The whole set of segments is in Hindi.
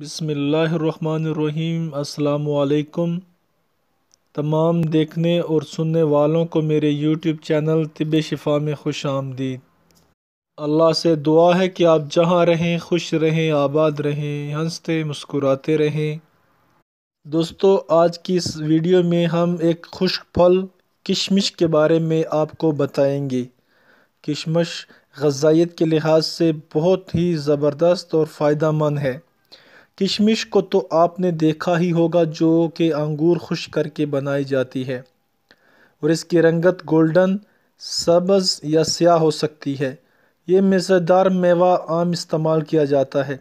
बिसमीम् अल्लाम तमाम देखने और सुनने वालों को मेरे यूट्यूब चैनल तिब शिफा में खुश आमदीद अल्लाह से दुआ है कि आप जहाँ रहें खुश रहें आबाद रहें हंसते मुस्कुराते रहें दोस्तों आज की इस वीडियो में हम एक खुश फल किशमिश के बारे में आपको बताएंगे किशमश गजाइत के लिहाज से बहुत ही ज़बरदस्त और फ़ायदा मंद है किशमिश को तो आपने देखा ही होगा जो कि अंगूर खुश करके बनाई जाती है और इसकी रंगत गोल्डन सब्ज़ या स्याह हो सकती है ये मज़ेदार मेवा आम इस्तेमाल किया जाता है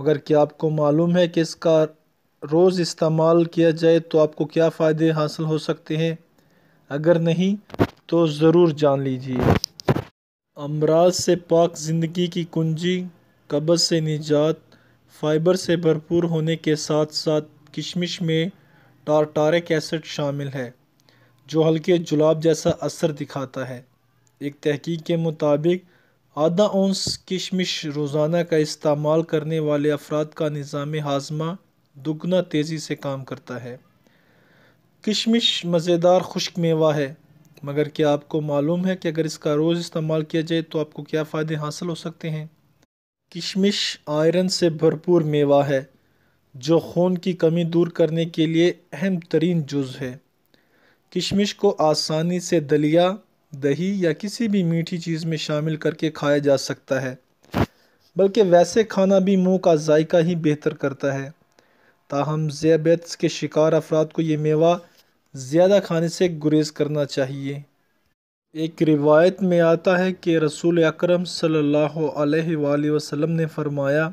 मगर क्या आपको मालूम है कि इसका रोज़ इस्तेमाल किया जाए तो आपको क्या फ़ायदे हासिल हो सकते हैं अगर नहीं तो ज़रूर जान लीजिए अमराज से पाक ज़िंदगी की कुंजी कब्ज़ से निजात फाइबर से भरपूर होने के साथ साथ किशमिश में टार्टारिक एसिड शामिल है जो हल्के जुलाब जैसा असर दिखाता है एक तहकीक के मुताबिक आधा ओंस किशमिश रोज़ाना का इस्तेमाल करने वाले अफराद का निज़ाम हाजमा दुगना तेज़ी से काम करता है किशमिश मज़ेदार खुश्क मेवा है मगर क्या आपको मालूम है कि अगर इसका रोज़ इस्तेमाल किया जाए तो आपको क्या फ़ायदे हासिल हो सकते हैं किशमिश आयरन से भरपूर मेवा है जो खून की कमी दूर करने के लिए अहम तरीन जुज़ है किशमिश को आसानी से दलिया दही या किसी भी मीठी चीज़ में शामिल करके खाया जा सकता है बल्कि वैसे खाना भी मुंह का जायका ही बेहतर करता है ताहम ज़ियाबेट्स के शिकार अफराद को ये मेवा ज़्यादा खाने से गुरेज करना चाहिए एक रिवायत में आता है कि रसूल अकरम सल्लल्लाहु अलैहि वसल्लम ने फ़रमाया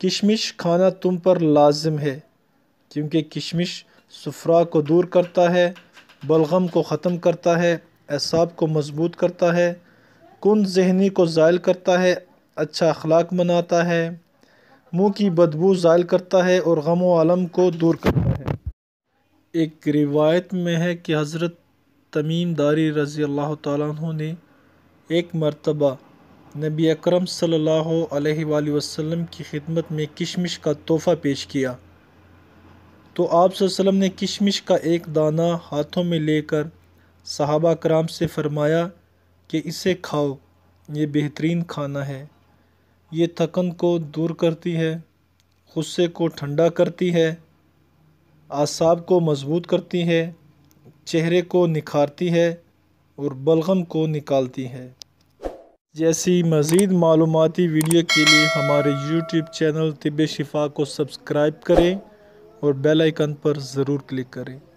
किशमिश खाना तुम पर लाजिम है क्योंकि किशमिश सफरा को दूर करता है बलगम को ख़त्म करता है एसाब को मजबूत करता है कुन जहनी को ज़ायल करता है अच्छा अखलाक मनाता है मुंह की बदबू ज़ायल करता है और गम आलम को दूर करता है एक रिवायत में है कि हज़रत तमीम दारी रज़ी अल्लाह तु ने एक मरतबा नबी अकरम सल्लल्लाहु अलैहि वसल्लम की खिदमत में किशमिश का तोहफ़ा पेश किया तो आप वसल्लम ने किशमिश का एक दाना हाथों में लेकर सहाबा कराम से फरमाया कि इसे खाओ ये बेहतरीन खाना है ये थकन को दूर करती है गुस्से को ठंडा करती है आसाब को मजबूत करती है चेहरे को निखारती है और बलगम को निकालती है जैसी मज़ीद मालूमती वीडियो के लिए हमारे यूट्यूब चैनल तिब शिफा को सब्सक्राइब करें और बेल आइकन पर ज़रूर क्लिक करें